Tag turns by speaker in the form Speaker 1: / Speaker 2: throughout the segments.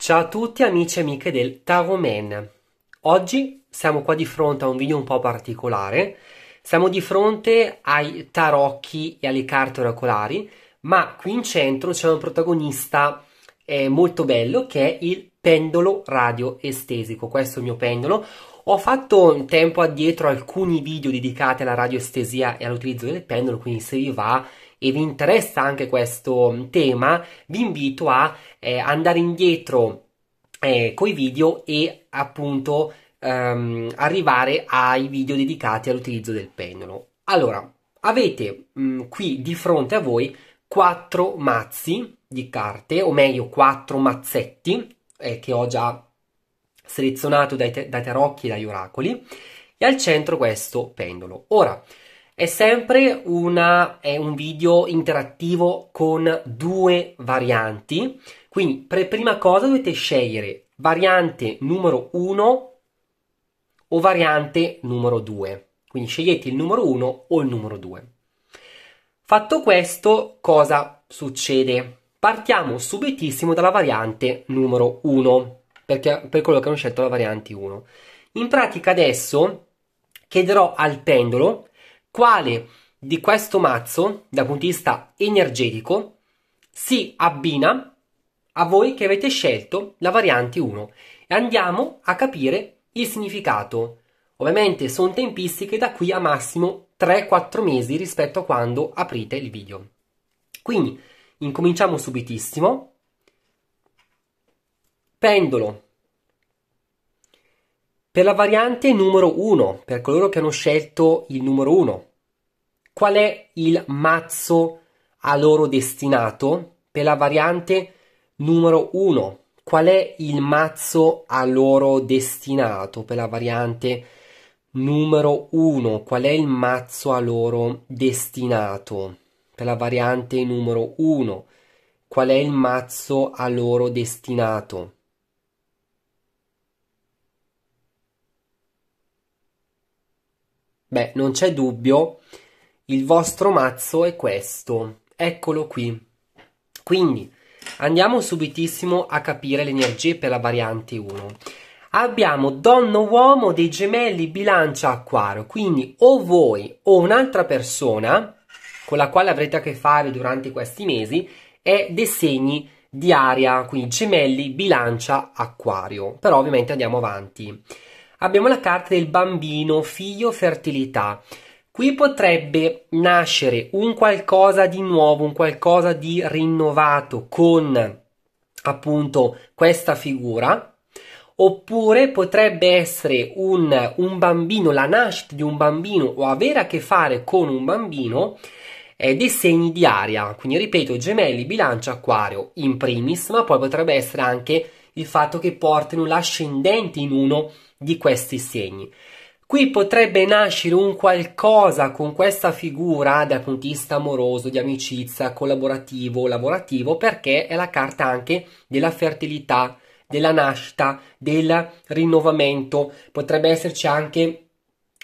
Speaker 1: Ciao a tutti amici e amiche del Tarot Oggi siamo qua di fronte a un video un po' particolare. Siamo di fronte ai tarocchi e alle carte oracolari, ma qui in centro c'è un protagonista eh, molto bello che è il pendolo radioestesico. Questo è il mio pendolo. Ho fatto un tempo addietro alcuni video dedicati alla radioestesia e all'utilizzo del pendolo, quindi se vi va e vi interessa anche questo mm, tema, vi invito a eh, andare indietro eh, coi video e appunto ehm, arrivare ai video dedicati all'utilizzo del pendolo. Allora, avete mh, mm, qui di fronte a voi quattro mazzi di carte, o meglio quattro mazzetti eh, che ho già selezionato dai, te- dai tarocchi e dagli oracoli, e al centro questo pendolo. Ora, è sempre una, è un video interattivo con due varianti, quindi per prima cosa dovete scegliere variante numero 1 o variante numero 2. Quindi scegliete il numero 1 o il numero 2. Fatto questo, cosa succede? Partiamo subitissimo dalla variante numero 1, perché, per quello che hanno scelto la variante 1. In pratica adesso chiederò al pendolo quale di questo mazzo, dal punto di vista energetico, si abbina a voi che avete scelto la variante 1 e andiamo a capire il significato. Ovviamente sono tempistiche da qui a massimo 3-4 mesi rispetto a quando aprite il video. Quindi incominciamo subitissimo. Pendolo per la variante numero 1, per coloro che hanno scelto il numero 1, qual è il mazzo a loro destinato? Per la variante numero 1, qual è il mazzo a loro destinato? Per la variante numero 1, qual è il mazzo a loro destinato? Per la variante numero 1, qual è il mazzo a loro destinato? Beh, non c'è dubbio, il vostro mazzo è questo. Eccolo qui. Quindi, andiamo subitissimo a capire le energie per la variante 1. Abbiamo donna uomo dei gemelli bilancia acquario, quindi o voi o un'altra persona con la quale avrete a che fare durante questi mesi è dei segni di aria, quindi gemelli bilancia acquario. Però ovviamente andiamo avanti abbiamo la carta del bambino, figlio, fertilità. Qui potrebbe nascere un qualcosa di nuovo, un qualcosa di rinnovato con appunto questa figura, oppure potrebbe essere un, un bambino, la nascita di un bambino o avere a che fare con un bambino eh, dei segni di aria. Quindi ripeto, gemelli, bilancia, acquario in primis, ma poi potrebbe essere anche il fatto che portino l'ascendente in uno di questi segni. Qui potrebbe nascere un qualcosa con questa figura dal punto di vista amoroso, di amicizia, collaborativo, lavorativo, perché è la carta anche della fertilità, della nascita, del rinnovamento. Potrebbe esserci anche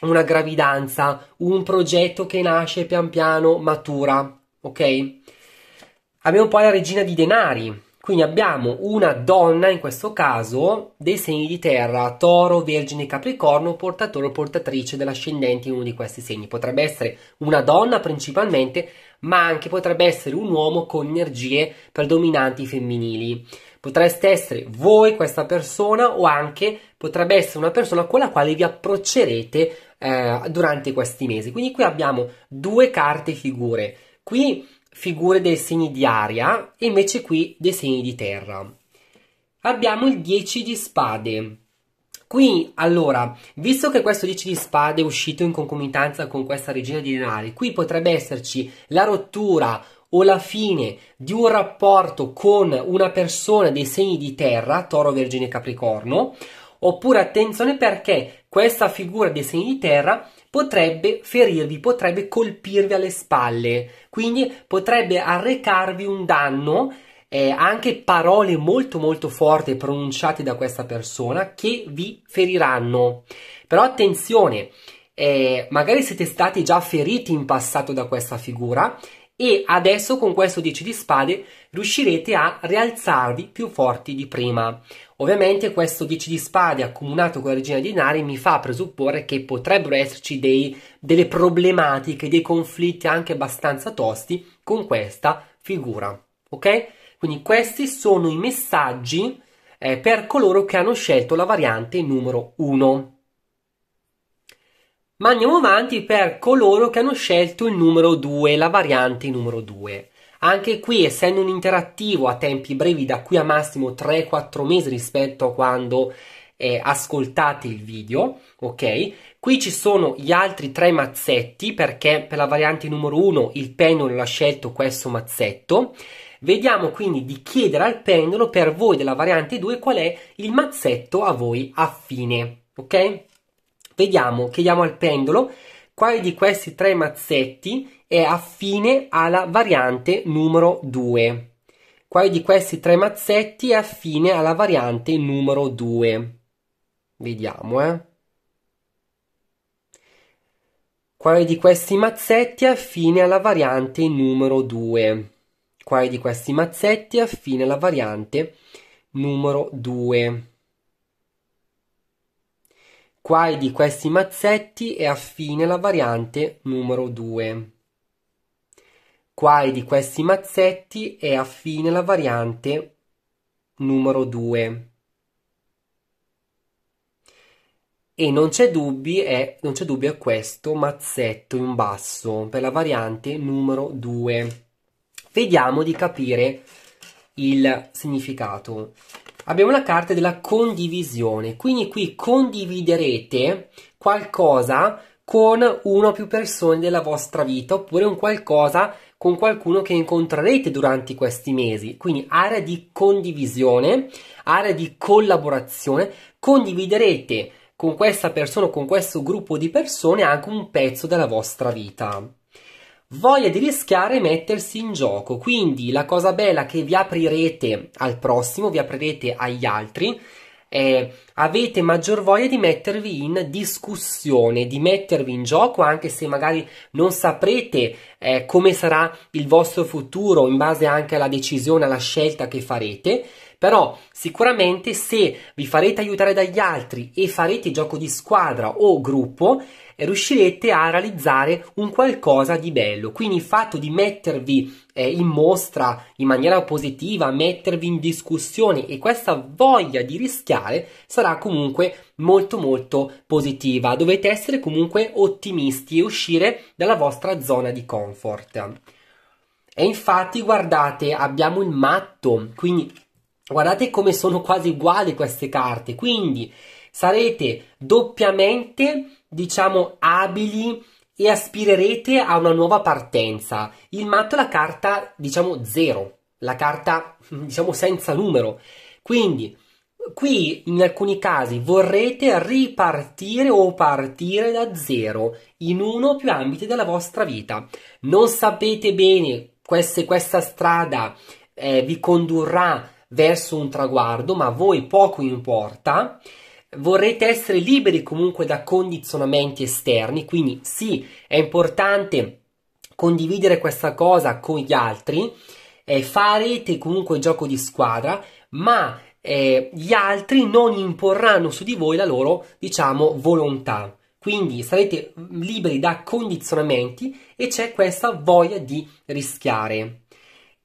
Speaker 1: una gravidanza, un progetto che nasce pian piano, matura, ok? Abbiamo poi la regina di denari, quindi abbiamo una donna, in questo caso, dei segni di terra, toro, vergine, capricorno, portatore o portatrice dell'ascendente in uno di questi segni. Potrebbe essere una donna principalmente, ma anche potrebbe essere un uomo con energie predominanti femminili. Potreste essere voi questa persona o anche potrebbe essere una persona con la quale vi approccerete eh, durante questi mesi. Quindi qui abbiamo due carte figure. Qui figure dei segni di aria e invece qui dei segni di terra. Abbiamo il 10 di spade. Qui, allora, visto che questo 10 di spade è uscito in concomitanza con questa regina di denari, qui potrebbe esserci la rottura o la fine di un rapporto con una persona dei segni di terra, toro, vergine capricorno, Oppure attenzione perché questa figura dei segni di terra potrebbe ferirvi, potrebbe colpirvi alle spalle, quindi potrebbe arrecarvi un danno eh, anche parole molto molto forti pronunciate da questa persona che vi feriranno. Però attenzione, eh, magari siete stati già feriti in passato da questa figura e adesso con questo 10 di spade riuscirete a rialzarvi più forti di prima. Ovviamente questo 10 di spade accomunato con la regina di denari mi fa presupporre che potrebbero esserci dei, delle problematiche, dei conflitti anche abbastanza tosti con questa figura, ok? Quindi questi sono i messaggi eh, per coloro che hanno scelto la variante numero 1. Ma andiamo avanti per coloro che hanno scelto il numero 2, la variante numero 2. Anche qui, essendo un interattivo a tempi brevi, da qui a massimo 3-4 mesi rispetto a quando eh, ascoltate il video, ok? Qui ci sono gli altri tre mazzetti perché per la variante numero 1 il pendolo l'ha scelto questo mazzetto. Vediamo quindi di chiedere al pendolo per voi della variante 2 qual è il mazzetto a voi affine, ok? Vediamo, chiediamo al pendolo quale di questi tre mazzetti è affine alla variante numero 2. Quale di questi tre mazzetti è affine alla variante numero 2? Vediamo, eh. Quale di questi mazzetti è affine alla variante numero 2? Quale di questi mazzetti è affine alla variante numero 2? Quai di questi mazzetti è affine la variante numero 2. Quai di questi mazzetti è affine la variante numero 2. E non c'è dubbio, è, non c'è dubbio, è questo mazzetto in basso per la variante numero 2. Vediamo di capire il significato abbiamo la carta della condivisione, quindi qui condividerete qualcosa con una o più persone della vostra vita oppure un qualcosa con qualcuno che incontrerete durante questi mesi. Quindi area di condivisione, area di collaborazione, condividerete con questa persona o con questo gruppo di persone anche un pezzo della vostra vita voglia di rischiare e mettersi in gioco. Quindi la cosa bella è che vi aprirete al prossimo, vi aprirete agli altri, eh, avete maggior voglia di mettervi in discussione, di mettervi in gioco, anche se magari non saprete eh, come sarà il vostro futuro in base anche alla decisione, alla scelta che farete. Però sicuramente se vi farete aiutare dagli altri e farete gioco di squadra o gruppo, eh, riuscirete a realizzare un qualcosa di bello. Quindi il fatto di mettervi eh, in mostra in maniera positiva, mettervi in discussione e questa voglia di rischiare sarà comunque molto molto positiva. Dovete essere comunque ottimisti e uscire dalla vostra zona di comfort. E infatti, guardate, abbiamo il matto, quindi Guardate come sono quasi uguali queste carte, quindi sarete doppiamente, diciamo, abili e aspirerete a una nuova partenza. Il matto è la carta, diciamo, zero, la carta, diciamo, senza numero. Quindi, qui in alcuni casi vorrete ripartire o partire da zero in uno o più ambiti della vostra vita. Non sapete bene se questa strada eh, vi condurrà a verso un traguardo, ma a voi poco importa, vorrete essere liberi comunque da condizionamenti esterni, quindi sì, è importante condividere questa cosa con gli altri, eh, farete comunque gioco di squadra, ma eh, gli altri non imporranno su di voi la loro, diciamo, volontà. Quindi sarete liberi da condizionamenti e c'è questa voglia di rischiare.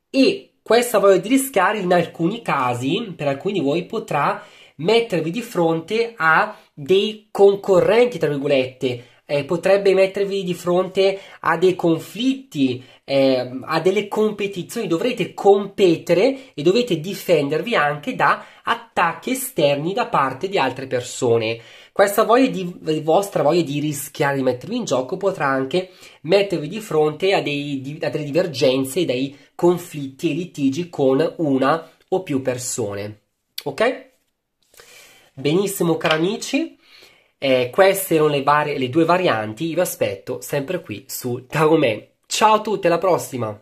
Speaker 1: E questa voglia di rischiare in alcuni casi, per alcuni di voi, potrà mettervi di fronte a dei concorrenti, tra virgolette, eh, potrebbe mettervi di fronte a dei conflitti, eh, a delle competizioni, dovrete competere e dovete difendervi anche da attacchi esterni da parte di altre persone. Questa voglia di, vostra voglia di rischiare di mettervi in gioco potrà anche mettervi di fronte a, dei, a delle divergenze, dei conflitti e litigi con una o più persone. Ok? Benissimo cari amici, eh, queste erano le, varie, le due varianti, io vi aspetto sempre qui su Tagome. Ciao a tutti, alla prossima!